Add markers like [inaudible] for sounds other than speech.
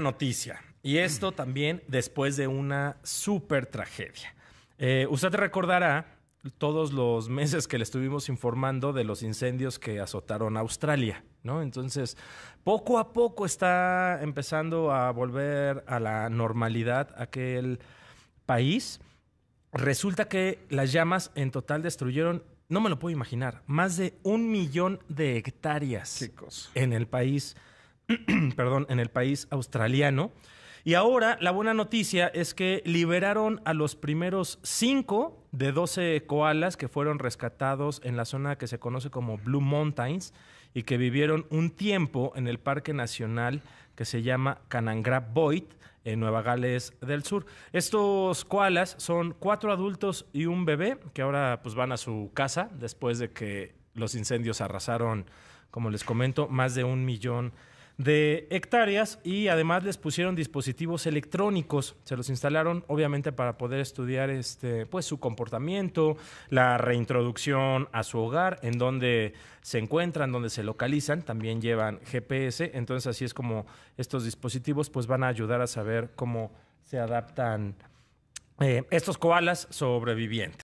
noticia. Y esto también después de una super tragedia. Eh, usted recordará todos los meses que le estuvimos informando de los incendios que azotaron Australia, ¿no? Entonces, poco a poco está empezando a volver a la normalidad aquel país. Resulta que las llamas en total destruyeron, no me lo puedo imaginar, más de un millón de hectáreas en el país. [clears throat] perdón, en el país australiano. Y ahora la buena noticia es que liberaron a los primeros cinco de 12 koalas que fueron rescatados en la zona que se conoce como Blue Mountains y que vivieron un tiempo en el Parque Nacional que se llama Canangra Boyd en Nueva Gales del Sur. Estos koalas son cuatro adultos y un bebé que ahora pues van a su casa después de que los incendios arrasaron, como les comento, más de un millón de hectáreas y además les pusieron dispositivos electrónicos, se los instalaron obviamente para poder estudiar este, pues, su comportamiento, la reintroducción a su hogar, en donde se encuentran, donde se localizan, también llevan GPS, entonces así es como estos dispositivos pues, van a ayudar a saber cómo se adaptan eh, estos koalas sobrevivientes.